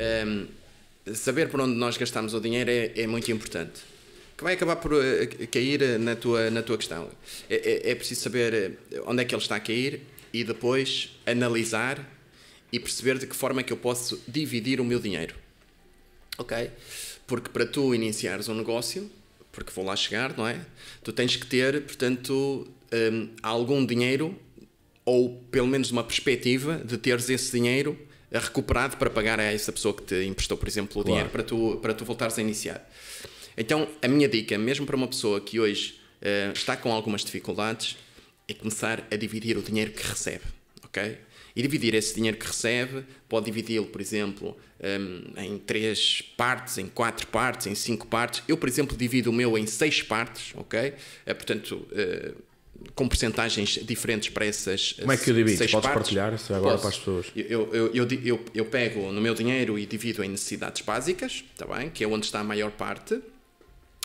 um, ehm, saber por onde nós gastamos o dinheiro é, é, muito importante. Que vai acabar por eh, cair eh, na tua, na tua questão. É, é, é preciso saber eh, onde é que ele está a cair e depois analisar e perceber de que forma é que eu posso dividir o meu dinheiro. Ok? Porque para tu iniciares um negócio, porque vou lá chegar, não é? Tu tens que ter, portanto, um, ehm, algum dinheiro ou pelo menos uma perspectiva de teres esse dinheiro recuperado para pagar a essa pessoa que te emprestou, por exemplo, o claro. dinheiro para tu, para tu voltares a iniciar. Então, a minha dica, mesmo para uma pessoa que hoje uh, está com algumas dificuldades, é começar a dividir o dinheiro que recebe, ok? E dividir esse dinheiro que recebe, pode dividi-lo, por exemplo, um, ehm, em três partes, em quatro partes, em cinco partes. Eu, por exemplo, divido o meu em seis partes, ok? Uh, portanto, uh, com percentagens diferentes para essas Como é que o divides? Podes partes. partilhar agora Posso. para as pessoas? Eu, eu, eu, eu, eu, pego no meu dinheiro e divido em necessidades básicas, tá bem? que é onde está a maior parte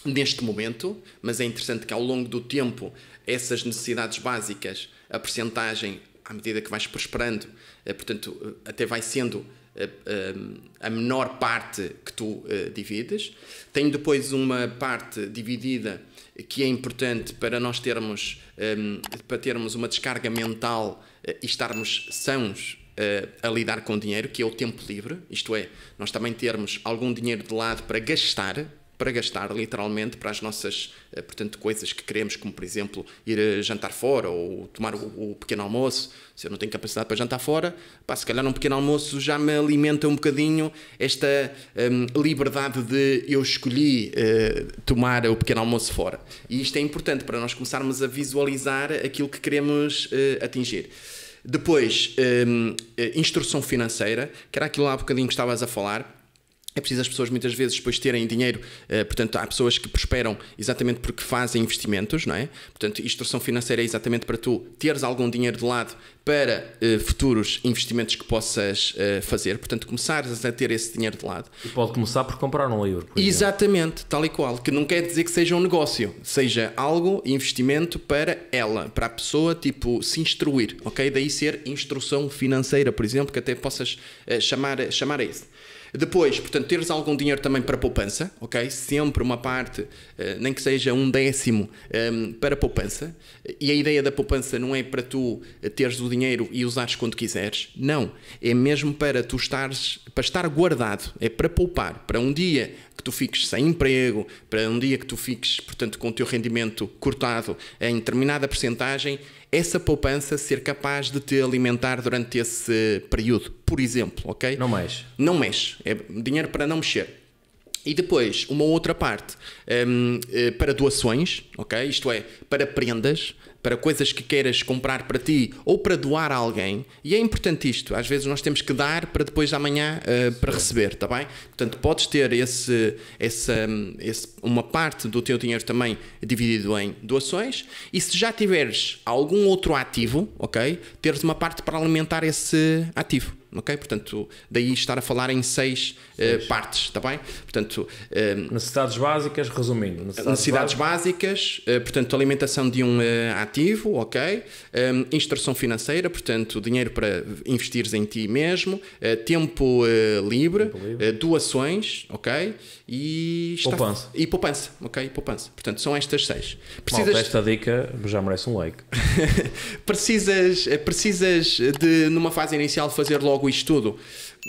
neste momento, mas é interessante que ao longo do tempo essas necessidades básicas, a percentagem, à medida que vais prosperando, eh, portanto, eh, até vai sendo eh, eh, a menor parte que tu eh, divides. Tenho depois uma parte dividida que é importante para nós termos, para termos uma descarga mental e estarmos sãos a lidar com o dinheiro, que é o tempo livre, isto é, nós também termos algum dinheiro de lado para gastar, para gastar literalmente para as nossas eh, portanto, coisas que queremos, como por exemplo ir eh, jantar fora ou tomar o, o pequeno almoço. Se eu não tenho capacidade para jantar fora, pá, se calhar um pequeno almoço já me alimenta um bocadinho esta um, liberdade de eu escolhi uh, tomar o pequeno almoço fora. E isto é importante para nós começarmos a visualizar aquilo que queremos uh, atingir. Depois, um, instrução financeira, que era aquilo lá há bocadinho que estavas a falar é preciso as pessoas muitas vezes depois terem dinheiro, eh, portanto, há pessoas que prosperam exatamente porque fazem investimentos, não é? Portanto, instrução financeira é exatamente para tu teres algum dinheiro de lado para eh, futuros investimentos que possas eh, fazer, portanto, começares a ter esse dinheiro de lado. E pode começar por comprar um livro. Exatamente, tal e qual, que não quer dizer que seja um negócio, seja algo, investimento para ela, para a pessoa, tipo, se instruir, ok? Daí ser instrução financeira, por exemplo, que até possas chamar, chamar a isso. Depois, portanto, teres algum dinheiro também para poupança, ok? Sempre uma parte, eh, nem que seja um décimo, ehm, para poupança. E a ideia da poupança não é para tu eh, teres o dinheiro e usares quando quiseres. Não. É mesmo para tu estares, para estar guardado. É para poupar. Para um dia que tu fiques sem emprego, para um dia que tu fiques, portanto, com o teu rendimento cortado em determinada percentagem, essa poupança ser capaz de te alimentar durante esse período, por exemplo, ok? Não mexe. Não mexe. É dinheiro para não mexer. E depois, uma outra parte um, eh, para doações, ok? Isto é, para prendas para coisas que queiras comprar para ti ou para doar a alguém. E é importante isto. Às vezes nós temos que dar para depois de amanhã uh, para receber, está bem? Portanto, podes ter esse, essa, esse, uma parte do teu dinheiro também dividido em doações. E se já tiveres algum outro ativo, ok? Teres uma parte para alimentar esse ativo ok? Portanto, daí estar a falar em seis, eh, seis. Uh, partes, está bem? Portanto, uh, necessidades básicas, resumindo. Necessidades, necessidades básicas, uh, portanto, alimentação de um ativo, ok? Um, instrução financeira, portanto, dinheiro para investires em ti mesmo, tempo livre, tempo livre. doações, ok? E poupança. e poupança, ok? Poupança. Portanto, são estas seis. Precisas... Malta, esta dica já merece um like. precisas, precisas de, numa fase inicial, fazer logo logo isto tudo. Uh,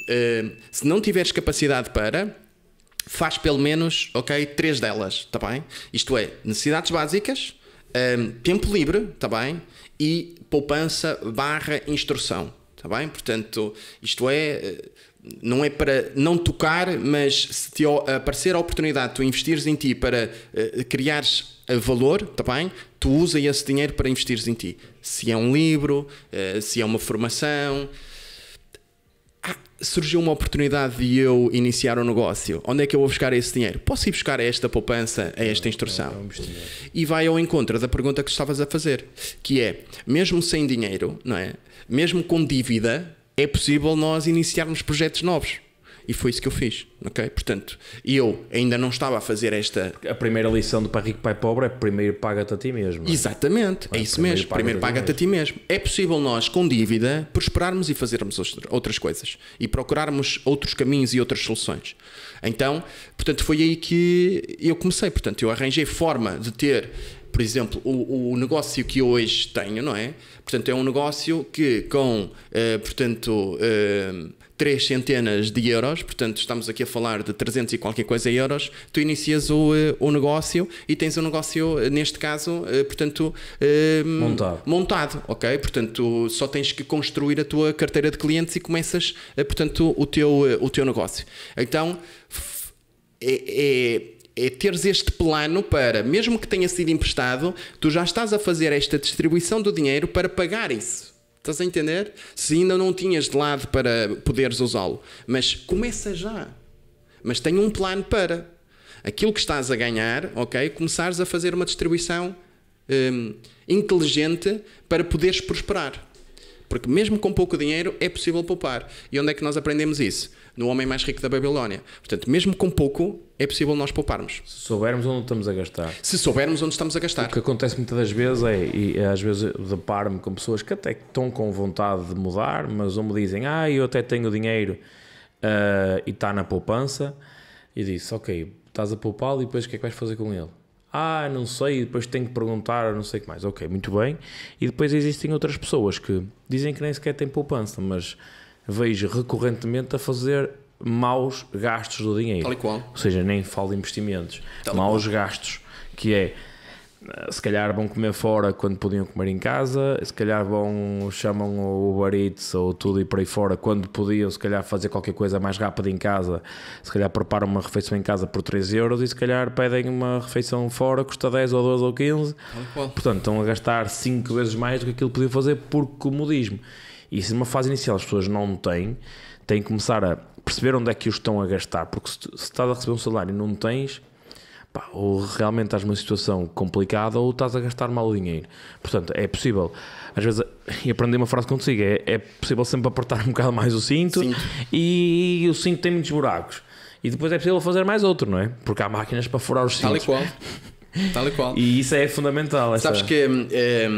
eh, se não tiveres capacidade para, faz pelo menos, ok, três delas, está bem? Isto é, necessidades básicas, um, eh, tempo livre, está bem? E poupança barra instrução, está bem? Portanto, isto é, eh, não é para não tocar, mas se te aparecer a oportunidade de tu investires em ti para uh, criares valor, está bem? Tu usa esse dinheiro para investires em ti. Se é um livro, uh, se é uma formação surgiu uma oportunidade de eu iniciar um negócio, onde é que eu vou buscar esse dinheiro? Posso ir buscar esta poupança, a é, esta é instrução? E vai ao encontro da pergunta que estavas a fazer, que é, mesmo sem dinheiro, não é? Mesmo com dívida, é possível nós iniciarmos projetos novos. E foi isso que eu fiz, ok? Portanto, eu ainda não estava a fazer esta. A primeira lição do Pai Rico, Pai Pobre é primeiro paga-te a ti mesmo. É? Exatamente, é, é isso primeiro mesmo. Paga primeiro paga-te a, ti mesmo. É possível nós, com dívida, prosperarmos e fazermos outras coisas e procurarmos outros caminhos e outras soluções. Então, portanto, foi aí que eu comecei. Portanto, eu arranjei forma de ter por exemplo, o, o, negócio que eu hoje tenho, não é? Portanto, é um negócio que com, eh, portanto, eh, três centenas de euros, portanto, estamos aqui a falar de 300 e qualquer coisa euros, tu inicias o, eh, o negócio e tens o um negócio, eh, neste caso, portanto, montado. montado, ok? Portanto, só tens que construir a tua carteira de clientes e começas, portanto, o teu, o teu negócio. Então, é, é é teres este plano para, mesmo que tenha sido emprestado, tu já estás a fazer esta distribuição do dinheiro para pagar isso. Estás a entender? Se ainda não tinhas de lado para poderes usá-lo. Mas começa já. Mas tenha um plano para aquilo que estás a ganhar, ok? Começares a fazer uma distribuição hum, inteligente para poderes prosperar. Porque mesmo com pouco dinheiro é possível poupar. E onde é que nós aprendemos isso? No homem mais rico da Babilónia. Portanto, mesmo com pouco é possível nós pouparmos. Se soubermos onde estamos a gastar. Se soubermos onde estamos a gastar. O que acontece muitas das vezes é, e às vezes deparo-me com pessoas que até estão com vontade de mudar, mas ou me dizem, ah, eu até tenho dinheiro uh, e está na poupança, e disse, ok, estás a poupá-lo e depois o que é que vais fazer com ele? ah, não sei, depois tenho que perguntar, não sei o que mais. Ok, muito bem. E depois existem outras pessoas que dizem que nem sequer têm poupança, mas vejo recorrentemente a fazer maus gastos do dinheiro. Tal e qual. Ou seja, nem falo de investimentos, Tal maus qual. gastos, que é eh, se calhar vão comer fora quando podiam comer em casa, se calhar vão, chamam o Uber Eats ou tudo e por aí fora quando podiam, se calhar fazer qualquer coisa mais rápida em casa, se calhar preparam uma refeição em casa por 3 euros e se calhar pedem uma refeição fora, custa 10 ou 12 ou 15, portanto estão a gastar 5 vezes mais do que aquilo que podiam fazer por comodismo. E se numa é fase inicial as pessoas não têm, têm que começar a perceber onde é que os estão a gastar, porque se estás a receber um salário e não tens pá, ou realmente estás numa situação complicada ou estás a gastar mal dinheiro. Portanto, é possível. Às vezes, e aprendi uma frase consigo, é, é possível sempre apertar um bocado mais o cinto, cinto. e o cinto tem muitos buracos. E depois é possível fazer mais outro, não é? Porque há máquinas para furar os cintos. Tal e qual. Tal e qual. E isso é fundamental. Essa... Sabes que é,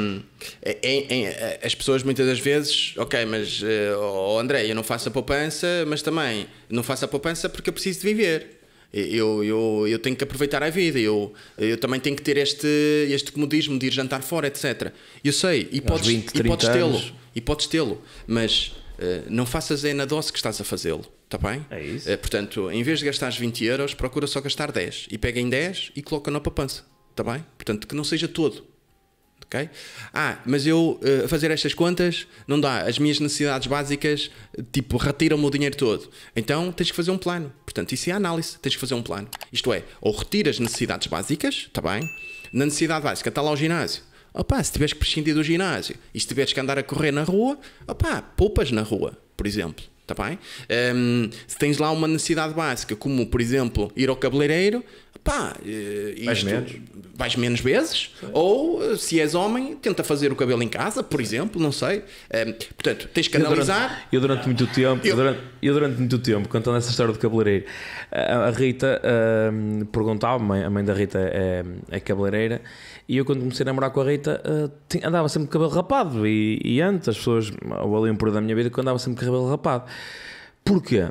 é, é, as pessoas muitas das vezes, ok, mas eh, oh André, eu não faço a poupança, mas também não faço a poupança porque eu preciso de viver. Eu, eu, eu tenho que aproveitar a vida, eu, eu também tenho que ter este, este comodismo de ir jantar fora, etc. Eu sei, e podes, e podes tê-lo, e podes tê-lo, mas uh, não faças é na dose que estás a fazê-lo, está bem? É isso. Uh, portanto, em vez de gastares 20 euros, procura só gastar 10 e pega em 10 e coloca na poupança, está bem? Portanto, que não seja todo ok? Ah, mas eu uh, fazer estas contas não dá. As minhas necessidades básicas, tipo, retiram-me o dinheiro todo. Então tens que fazer um plano. Portanto, isso é análise. Tens que fazer um plano. Isto é, ou retiras necessidades básicas, está bem? Na necessidade básica está lá o ginásio. Opa, se tiveres que prescindir do ginásio e se tiveres que andar a correr na rua, opa, poupas na rua, por exemplo. está bem? Um, ehm, se tens lá uma necessidade básica, como por exemplo ir ao cabeleireiro, pá, mais eh, vais menos, vais menos vezes, Sim. ou eh, se és homem, tenta fazer o cabelo em casa, por exemplo, não sei. Eh, portanto, tens que analisar. Eu durante, eu durante muito tempo, eu... eu... durante, eu durante muito tempo, contando essa história do cabeleireiro, a, Rita um, ehm, perguntava-me, a mãe da Rita é, é cabeleireira, e eu quando comecei a namorar com a Rita uh, andava sempre com cabelo rapado, e, e antes as pessoas, ou ali um período da minha vida, que andava sempre com cabelo rapado. Porquê?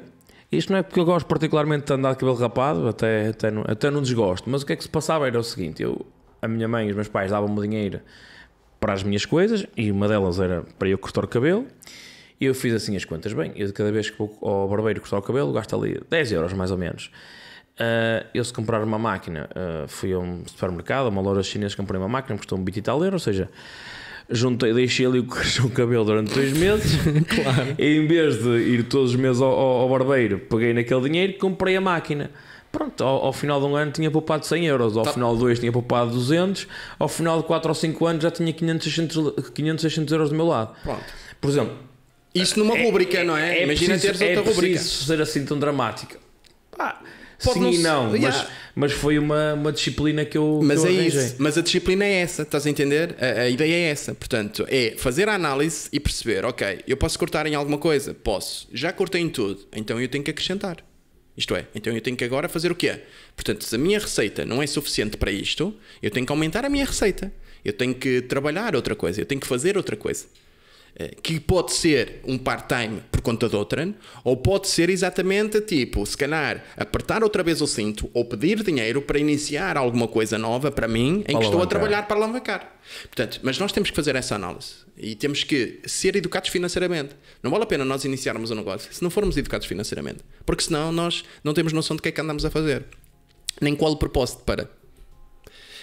Isto não é porque eu gosto particularmente de andar de cabelo rapado, até, até, até não desgosto, mas o que é que se passava era o seguinte: eu, a minha mãe e os meus pais davam-me dinheiro para as minhas coisas e uma delas era para eu cortar o cabelo. E eu fiz assim as contas bem. Eu, de cada vez que vou ao barbeiro cortar o cabelo, gasto ali 10 euros mais ou menos. Uh, eu, se comprar uma máquina, uh, fui a um supermercado, a uma loja chinesa, comprei uma máquina, custou um bit e tal euro, ou seja, juntei, deixei ali o cabelo durante dois meses. claro. E em vez de ir todos os meses ao, ao barbeiro, peguei naquele dinheiro e comprei a máquina. Pronto, ao, ao, final de um ano tinha poupado 100 euros, ao tá. final de dois tinha poupado 200, ao final de 4 ou 5 anos já tinha 500, 600, 500 600 euros do meu lado. Pronto. Por exemplo, isto numa é, rubrica, é, não é? é Imagina preciso, teres outra é rubrica. preciso ser assim tão dramático. Pá, Pode sim e não, yeah. mas, mas foi uma, uma disciplina que eu. Mas que eu é isso, mas a disciplina é essa, estás a entender? A, a, ideia é essa, portanto, é fazer a análise e perceber, ok, eu posso cortar em alguma coisa? Posso, já cortei em tudo, então eu tenho que acrescentar. Isto é, então eu tenho que agora fazer o quê? Portanto, se a minha receita não é suficiente para isto, eu tenho que aumentar a minha receita. Eu tenho que trabalhar outra coisa, eu tenho que fazer outra coisa. Eh, que pode ser um part-time por conta de outra, ou pode ser exatamente tipo, se calhar, apertar outra vez o cinto ou pedir dinheiro para iniciar alguma coisa nova para mim em que estou a trabalhar para alavancar. Portanto, mas nós temos que fazer essa análise e temos que ser educados financeiramente. Não vale a pena nós iniciarmos um negócio se não formos educados financeiramente, porque senão nós não temos noção do que é que andamos a fazer, nem qual o propósito para.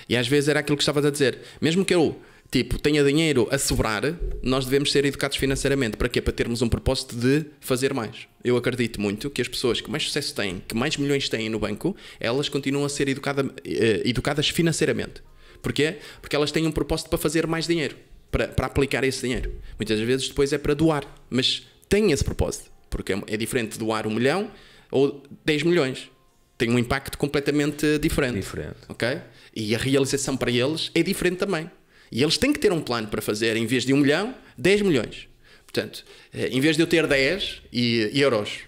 E às vezes era aquilo que estavas a dizer. Mesmo que eu tipo, tenha dinheiro a sobrar, nós devemos ser educados financeiramente. Para quê? Para termos um propósito de fazer mais. Eu acredito muito que as pessoas que mais sucesso têm, que mais milhões têm no banco, elas continuam a ser educada, eh, educadas financeiramente. Porquê? Porque elas têm um propósito para fazer mais dinheiro, para, para aplicar esse dinheiro. Muitas vezes depois é para doar, mas têm esse propósito. Porque é, é diferente doar um milhão ou 10 milhões tem um impacto completamente diferente. Diferente. Ok? E a realização para eles é diferente também. E eles têm que ter um plano para fazer, em vez de 1 um milhão, 10 milhões. Portanto, eh, em vez de eu ter 10 e, euros,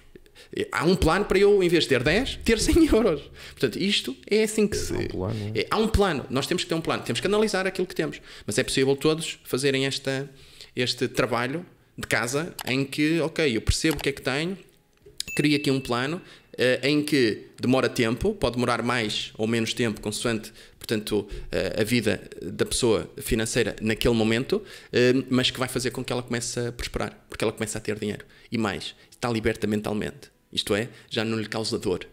eh, há um plano para eu, em vez de ter 10, ter 100 euros. Portanto, isto é assim que se. Há um plano. É? é, há um plano. Nós temos que ter um plano. Temos que analisar aquilo que temos. Mas é possível todos fazerem esta, este trabalho de casa em que, ok, eu percebo o que é que tenho, crio aqui um plano eh, em que demora tempo, pode demorar mais ou menos tempo, consoante, portanto, eh, a vida da pessoa financeira naquele momento, eh, mas que vai fazer com que ela comece a prosperar, porque ela começa a ter dinheiro. E mais, está liberta mentalmente. Isto é, já não lhe causa dor.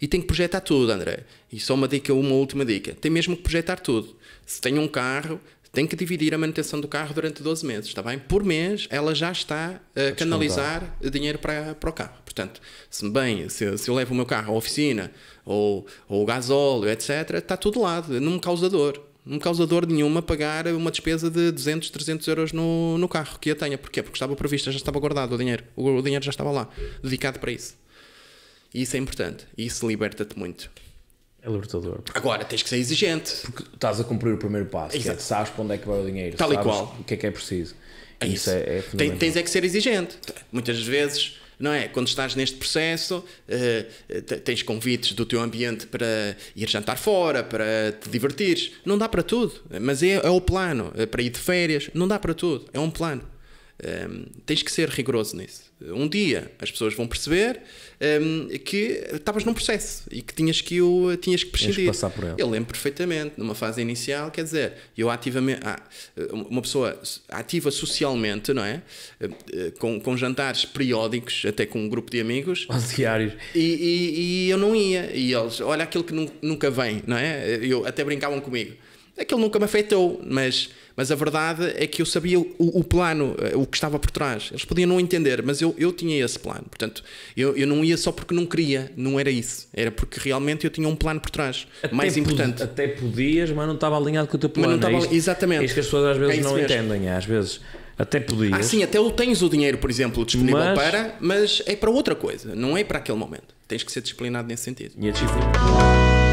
E tem que projetar tudo, André. E só uma dica, uma última dica. Tem mesmo que projetar tudo. Se tem um carro, tem que dividir a manutenção do carro durante 12 meses, está bem? Por mês ela já está eh, a, a canalizar descontar. dinheiro para, para o carro. Portanto, se bem, se, se eu levo o meu carro à oficina ou, ou gasóleo, etc., está tudo lado. não me causa dor causa causador nenhuma pagar uma despesa de 200, 300 euros no, no carro que a tenha. Porquê? Porque estava prevista, já estava guardado o dinheiro. O, o dinheiro já estava lá, dedicado para isso. E isso é importante. E isso liberta-te muito. É libertador. Agora tens que ser exigente. Porque estás a cumprir o primeiro passo. É Exato. É, sabes para onde é que vai o dinheiro. Tal e qual. O que é que é preciso. É isso. isso é, é Tem, tens é que ser exigente. Muitas vezes não é? Quando estás neste processo, eh, tens convites do teu ambiente para ir jantar fora, para te divertir. Não dá para tudo, mas é, é o plano. Eh, para ir de férias, não dá para tudo. É um plano. Um, ehm, tens que ser rigoroso nisso. Um dia as pessoas vão perceber um, ehm, que estavas num processo e que tinhas que o tinhas que prescindir. Tens por ele. Eu lembro perfeitamente, numa fase inicial, quer dizer, eu ativamente, ah, uma pessoa ativa socialmente, não é? Eh, eh, com, com jantares periódicos, até com um grupo de amigos. Aos diários. E, e, e, eu não ia. E eles, olha aquilo que nunca vem, não é? Eu, até brincavam comigo. Aquilo nunca me afetou, mas mas a verdade é que eu sabia o, o, plano, eh, o que estava por trás. Eles podiam não entender, mas eu, eu tinha esse plano. Portanto, eu, eu não ia só porque não queria, não era isso. Era porque realmente eu tinha um plano por trás. Até mais importante. Até podias, mas não estava alinhado com o teu plano. Mas não é estava, é exatamente. É isto que as pessoas às vezes é não mesmo. entendem, é, às vezes. Até podias. Ah, sim, até tens o dinheiro, por exemplo, disponível mas... para, mas é para outra coisa, não é para aquele momento. Tens que ser disciplinado nesse sentido. E a disciplina.